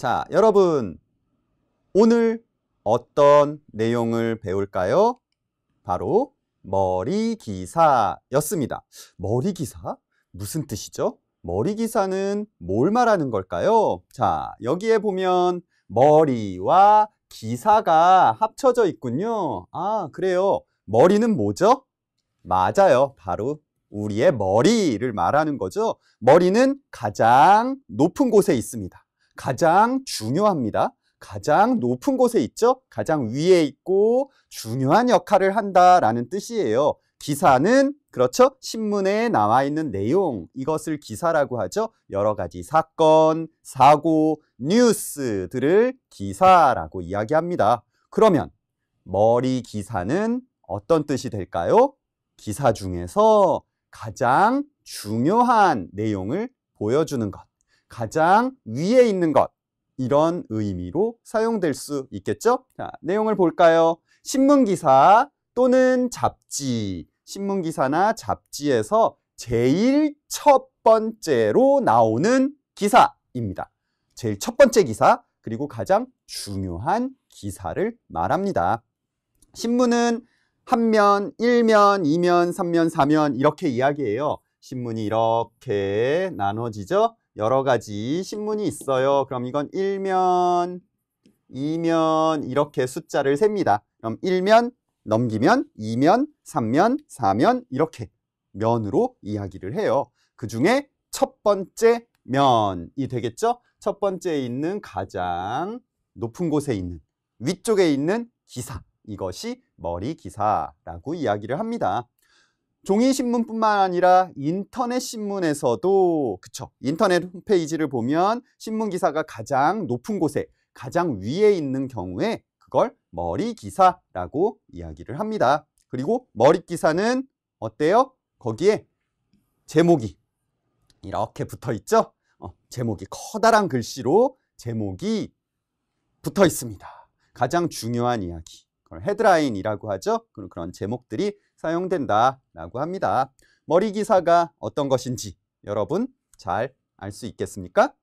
자, 여러분 오늘 어떤 내용을 배울까요? 바로 머리기사였습니다. 머리기사? 무슨 뜻이죠? 머리기사는 뭘 말하는 걸까요? 자, 여기에 보면 머리와 기사가 합쳐져 있군요. 아, 그래요. 머리는 뭐죠? 맞아요. 바로 우리의 머리를 말하는 거죠. 머리는 가장 높은 곳에 있습니다. 가장 중요합니다. 가장 높은 곳에 있죠? 가장 위에 있고 중요한 역할을 한다라는 뜻이에요. 기사는 그렇죠? 신문에 나와 있는 내용 이것을 기사라고 하죠. 여러 가지 사건, 사고, 뉴스들을 기사라고 이야기합니다. 그러면 머리 기사는 어떤 뜻이 될까요? 기사 중에서 가장 중요한 내용을 보여주는 것. 가장 위에 있는 것 이런 의미로 사용될 수 있겠죠? 자, 내용을 볼까요? 신문기사 또는 잡지 신문기사나 잡지에서 제일 첫 번째로 나오는 기사입니다. 제일 첫 번째 기사 그리고 가장 중요한 기사를 말합니다. 신문은 한 면, 1면, 2면, 3면, 4면 이렇게 이야기해요. 신문이 이렇게 나눠지죠. 여러 가지 신문이 있어요. 그럼 이건 1면, 2면 이렇게 숫자를 셉니다. 그럼 1면 넘기면 2면, 3면, 4면 이렇게 면으로 이야기를 해요. 그 중에 첫 번째 면이 되겠죠? 첫 번째에 있는 가장 높은 곳에 있는 위쪽에 있는 기사 이것이 머리 기사라고 이야기를 합니다. 종이신문뿐만 아니라 인터넷 신문에서도 그쵸 인터넷 홈페이지를 보면 신문 기사가 가장 높은 곳에 가장 위에 있는 경우에 그걸 머리 기사라고 이야기를 합니다. 그리고 머리 기사는 어때요? 거기에 제목이 이렇게 붙어 있죠? 어, 제목이 커다란 글씨로 제목이 붙어 있습니다. 가장 중요한 이야기. 헤드라인이라고 하죠. 그런, 그런 제목들이 사용된다라고 합니다. 머리 기사가 어떤 것인지 여러분 잘 알 수 있겠습니까?